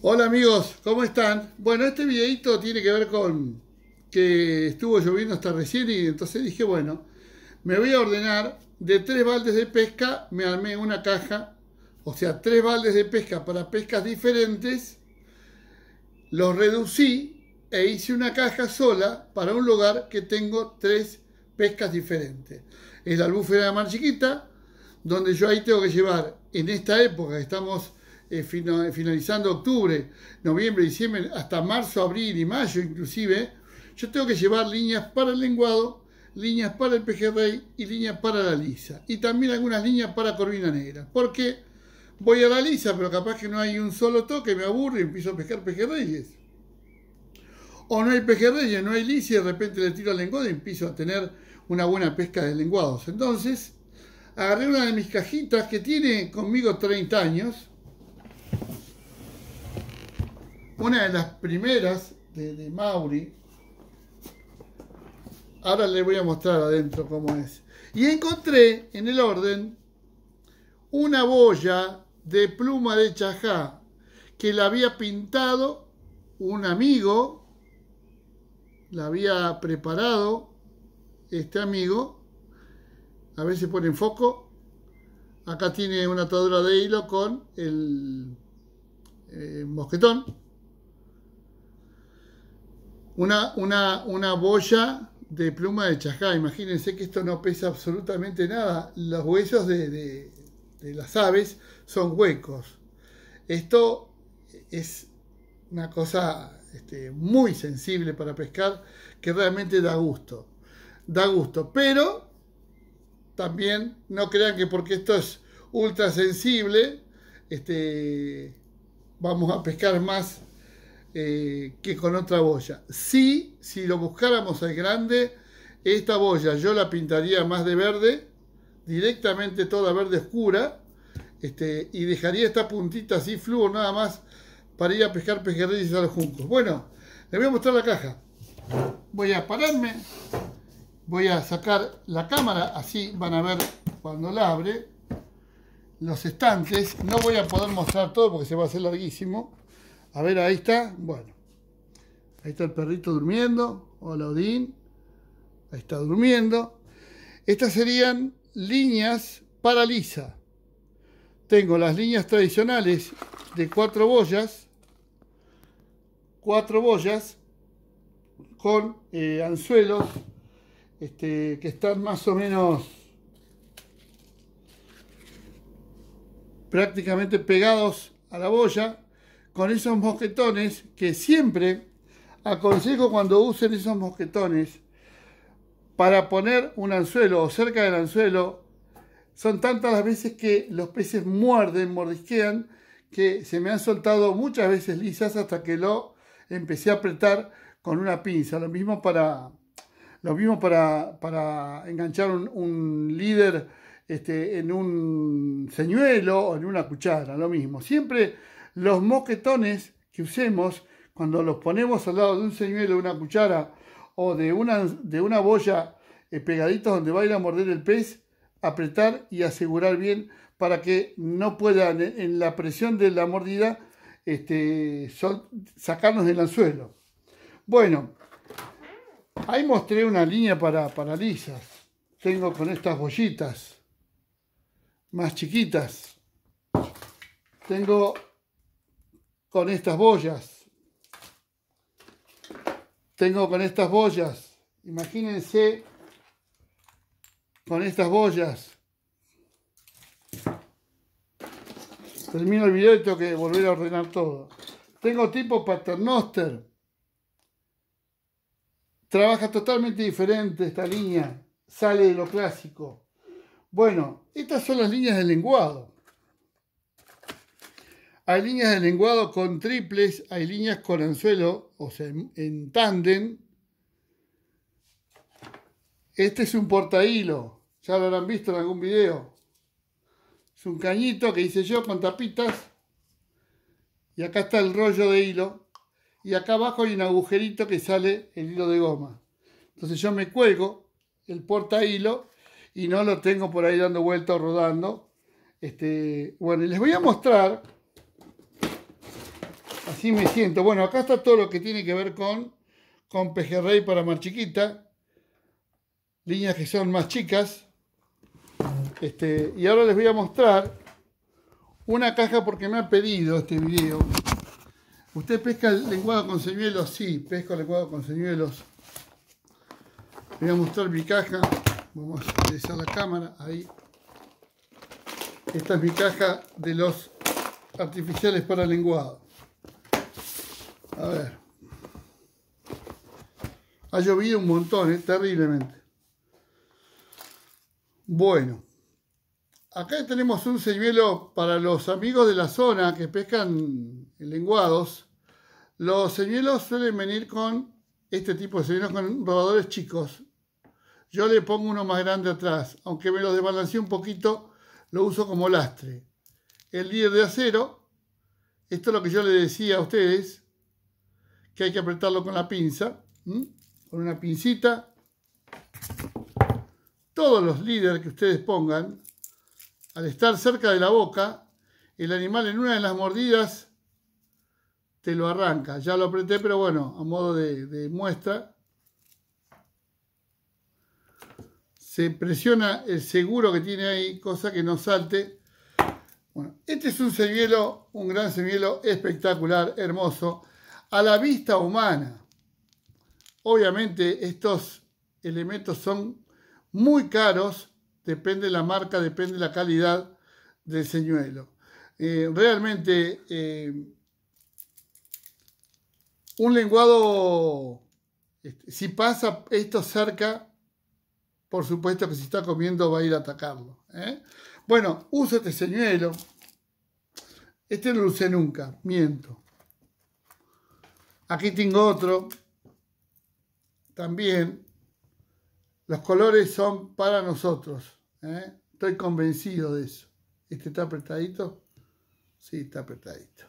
Hola amigos, ¿cómo están? Bueno, este videito tiene que ver con que estuvo lloviendo hasta recién y entonces dije, bueno, me voy a ordenar de tres baldes de pesca, me armé una caja, o sea, tres baldes de pesca para pescas diferentes, los reducí e hice una caja sola para un lugar que tengo tres pescas diferentes. Es la albúfera de mar chiquita, donde yo ahí tengo que llevar, en esta época que estamos eh, eh, finalizando octubre, noviembre, diciembre, hasta marzo, abril y mayo inclusive, yo tengo que llevar líneas para el lenguado, líneas para el pejerrey y líneas para la lisa. Y también algunas líneas para corvina negra. Porque voy a la lisa, pero capaz que no hay un solo toque, me aburre y empiezo a pescar pejerreyes. O no hay pejerreyes, no hay lisa y de repente le tiro al lenguado y empiezo a tener una buena pesca de lenguados. Entonces, agarré una de mis cajitas que tiene conmigo 30 años, una de las primeras de, Mauri. Ahora les voy a mostrar adentro cómo es. Y encontré en el orden una boya de pluma de chajá que la había pintado un amigo, la había preparado este amigo. A ver si pone en foco. Acá tiene una atadura de hilo con el eh, mosquetón. Una, una, una boya de pluma de chajá, imagínense que esto no pesa absolutamente nada. Los huesos de, las aves son huecos. Esto es una cosa este, muy sensible para pescar que realmente da gusto. Da gusto, pero también no crean que porque esto es ultra sensible, este, vamos a pescar más eh, que con otra boya. si, si lo buscáramos al grande, esta boya yo la pintaría más de verde, directamente toda verde oscura, este, y dejaría esta puntita así flúor nada más para ir a pescar pejerreyes a los juncos. Bueno, les voy a mostrar la caja. Voy a pararme, voy a sacar la cámara, así van a ver cuando la abre los estantes. No voy a poder mostrar todo porque se va a hacer larguísimo. A ver, ahí está. Bueno. Ahí está el perrito durmiendo. Hola, Odín. Ahí está durmiendo. Estas serían líneas para lisa. Tengo las líneas tradicionales de cuatro boyas. Cuatro boyas con eh, anzuelos este, que están más o menos prácticamente pegados a la boya con esos mosquetones que siempre aconsejo cuando usen esos mosquetones para poner un anzuelo o cerca del anzuelo. Son tantas las veces que los peces muerden, mordisquean, que se me han soltado muchas veces lisas hasta que lo empecé a apretar con una pinza. Lo mismo para, lo mismo para, para enganchar un, un líder este, en un señuelo o en una cuchara, lo mismo. Siempre los moquetones que usemos cuando los ponemos al lado de un señuelo, de una cuchara o de una, de una boya eh, pegaditos donde va a ir a morder el pez, apretar y asegurar bien para que no puedan eh, en la presión de la mordida este, sacarnos del anzuelo. Bueno, ahí mostré una línea para, para lisas. Tengo con estas bollitas más chiquitas. Tengo con estas boyas. Tengo con estas boyas. Imagínense con estas boyas. Termino el video y tengo que volver a ordenar todo. Tengo tipo paternoster. Trabaja totalmente diferente esta línea. Sale de lo clásico. Bueno, estas son las líneas del lenguado. Hay líneas de lenguado con triples, hay líneas con anzuelo, o sea, en, tándem. Este es un portahilo, ya lo habrán visto en algún video. Es un cañito que hice yo con tapitas. Y acá está el rollo de hilo. Y acá abajo hay un agujerito que sale el hilo de goma. Entonces yo me cuelgo el portahilo y no lo tengo por ahí dando vueltas o rodando. Este, bueno, les voy a mostrar Así me siento. Bueno, acá está todo lo que tiene que ver con, con pejerrey para más chiquita. Líneas que son más chicas. Este, y ahora les voy a mostrar una caja porque me ha pedido este video. ¿Usted pesca el lenguado con señuelos? Sí, pesco el lenguado con señuelos. Voy a mostrar mi caja. Vamos a utilizar la cámara. Ahí. Esta es mi caja de los artificiales para lenguado. A ver. Ha llovido un montón, ¿eh? terriblemente. Bueno. Acá tenemos un señuelo para los amigos de la zona que pescan lenguados. Los señuelos suelen venir con este tipo de señuelos, con robadores chicos. Yo le pongo uno más grande atrás, aunque me lo desbalanceé un poquito, lo uso como lastre. El líder de acero, esto es lo que yo le decía a ustedes, que hay que apretarlo con la pinza, con una pincita. Todos los líderes que ustedes pongan, al estar cerca de la boca, el animal en una de las mordidas te lo arranca. Ya lo apreté, pero bueno, a modo de, muestra. Se presiona el seguro que tiene ahí, cosa que no salte. Bueno, este es un semielo, un gran semielo, espectacular, hermoso a la vista humana. Obviamente estos elementos son muy caros, depende de la marca, depende de la calidad del señuelo. Eh, realmente eh, un lenguado, este, si pasa esto cerca, por supuesto que si está comiendo va a ir a atacarlo. ¿eh? Bueno, uso este señuelo. Este no lo usé nunca, miento. Aquí tengo otro. También los colores son para nosotros. ¿eh? Estoy convencido de eso. Este está apretadito. Sí, está apretadito.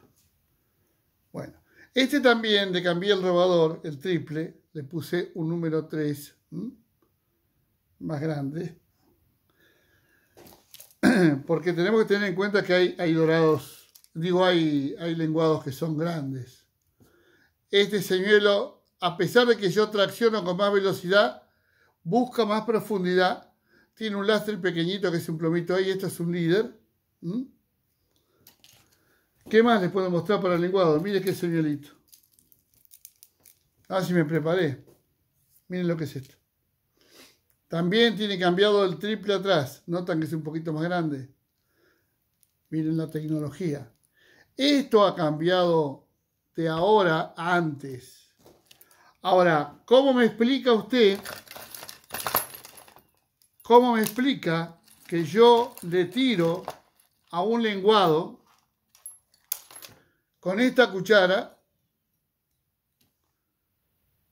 Bueno, este también de cambié el robador, el triple. Le puse un número 3 más grande. Porque tenemos que tener en cuenta que hay, dorados, digo, hay lenguados que son grandes. Este señuelo, a pesar de que yo tracciono con más velocidad, busca más profundidad. Tiene un lastre pequeñito que es un plomito ahí. Esto es un líder. ¿Mm? ¿Qué más les puedo mostrar para el lenguado? Miren qué señuelito. Ah, si me preparé. Miren lo que es esto. También tiene cambiado el triple atrás. Notan que es un poquito más grande. Miren la tecnología. Esto ha cambiado de ahora antes. Ahora, ¿cómo me explica usted? ¿Cómo me explica que yo le tiro a un lenguado con esta cuchara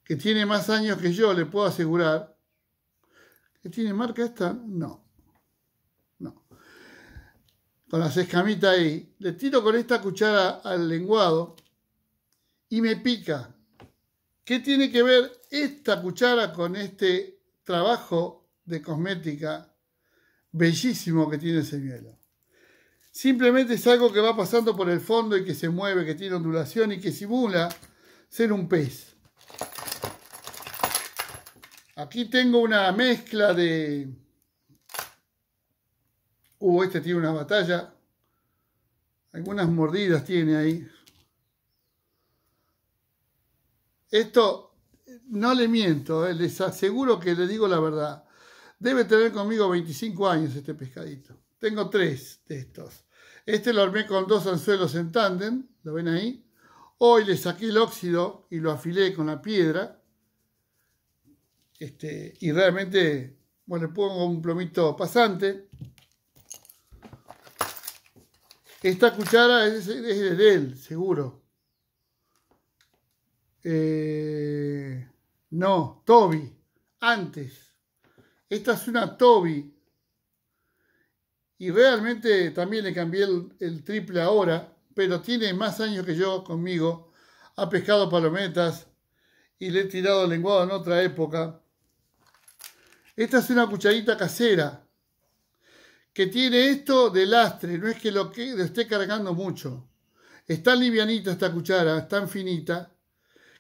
que tiene más años que yo, le puedo asegurar. ¿Que tiene marca esta? No. No. Con las escamitas ahí. Le tiro con esta cuchara al lenguado y me pica. ¿Qué tiene que ver esta cuchara con este trabajo de cosmética bellísimo que tiene ese hielo. Simplemente es algo que va pasando por el fondo y que se mueve, que tiene ondulación y que simula ser un pez. Aquí tengo una mezcla de... Uh, este tiene una batalla. Algunas mordidas tiene ahí. Esto no le miento, eh, les aseguro que le digo la verdad. Debe tener conmigo 25 años este pescadito. Tengo tres de estos. Este lo armé con dos anzuelos en tándem, lo ven ahí. Hoy le saqué el óxido y lo afilé con la piedra. Este, y realmente, bueno, le pongo un plomito pasante. Esta cuchara es, es de él, seguro. Eh, no, Toby, antes. Esta es una Toby. Y realmente también le cambié el, triple ahora, pero tiene más años que yo conmigo. Ha pescado palometas y le he tirado lenguado en otra época. Esta es una cucharita casera que tiene esto de lastre, no es que lo, que esté cargando mucho. Está livianita esta cuchara, está finita,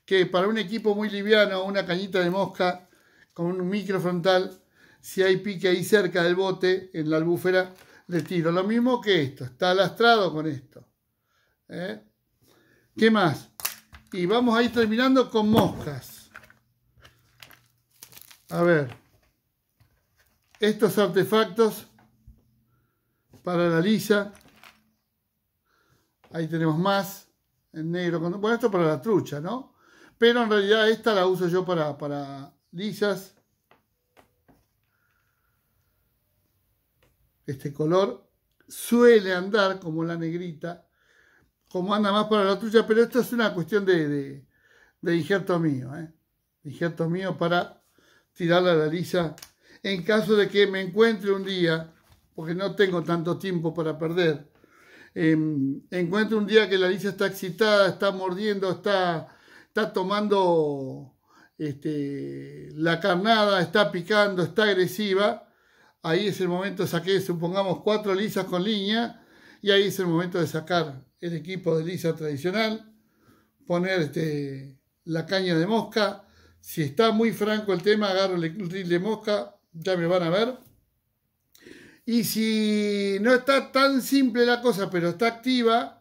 que para un equipo muy liviano, una cañita de mosca con un micro frontal, si hay pique ahí cerca del bote, en la albúfera, le tiro. Lo mismo que esto, está lastrado con esto. ¿eh? ¿Qué más? Y vamos a ir terminando con moscas. A ver, estos artefactos para la lisa. Ahí tenemos más en negro. Bueno, esto para la trucha, ¿no? Pero en realidad esta la uso yo para, para lisas. Este color suele andar como la negrita, como anda más para la tuya, pero esto es una cuestión de, injerto mío. ¿eh? Injerto mío para tirarla a la lisa en caso de que me encuentre un día, porque no tengo tanto tiempo para perder, eh, encuentro un día que la lisa está excitada, está mordiendo, está está tomando este, la carnada, está picando, está agresiva, ahí es el momento de saque, supongamos, cuatro lisas con línea, y ahí es el momento de sacar el equipo de lisa tradicional, poner este, la caña de mosca, si está muy franco el tema, agarro el de mosca, ya me van a ver. Y si no está tan simple la cosa, pero está activa,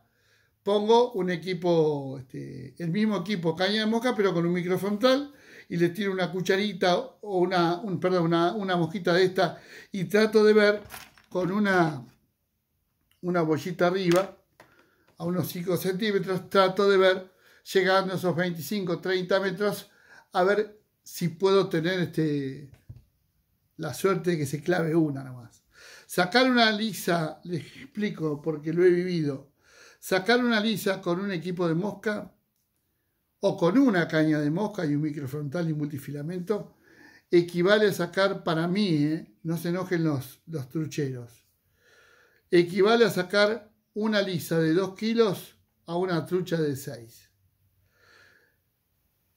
pongo un equipo, este, el mismo equipo caña de moca, pero con un microfrontal y le tiro una cucharita o una, perdón, una, una, mosquita de esta y trato de ver con una, una bollita arriba, a unos 5 centímetros, trato de ver, llegando a esos 25, 30 metros, a ver si puedo tener este, la suerte de que se clave una nomás. Sacar una lisa, les explico porque lo he vivido, sacar una lisa con un equipo de mosca o con una caña de mosca y un microfrontal y multifilamento equivale a sacar para mí, ¿eh? no se enojen los, trucheros, equivale a sacar una lisa de 2 kilos a una trucha de 6.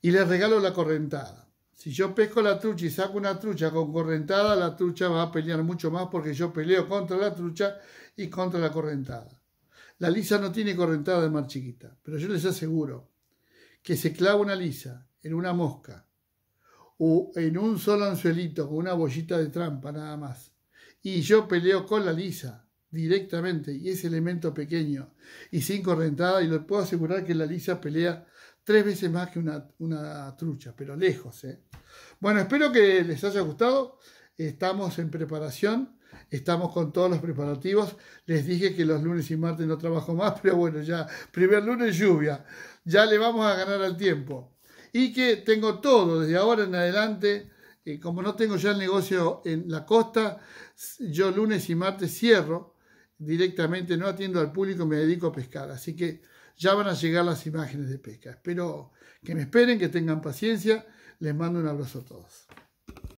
Y les regalo la correntada. Si yo pesco la trucha y saco una trucha con correntada, la trucha va a pelear mucho más porque yo peleo contra la trucha y contra la correntada. La lisa no tiene correntada de mar chiquita, pero yo les aseguro que se clava una lisa en una mosca o en un solo anzuelito con una bollita de trampa nada más. Y yo peleo con la lisa directamente y ese elemento pequeño y sin correntada y les puedo asegurar que la lisa pelea tres veces más que una, trucha, pero lejos. ¿eh? Bueno, espero que les haya gustado. Estamos en preparación Estamos con todos los preparativos. Les dije que los lunes y martes no trabajo más, pero bueno, ya, primer lunes lluvia. Ya le vamos a ganar al tiempo. Y que tengo todo desde ahora en adelante. Eh, como no tengo ya el negocio en la costa, yo lunes y martes cierro directamente, no atiendo al público, me dedico a pescar. Así que ya van a llegar las imágenes de pesca. Espero que me esperen, que tengan paciencia. Les mando un abrazo a todos.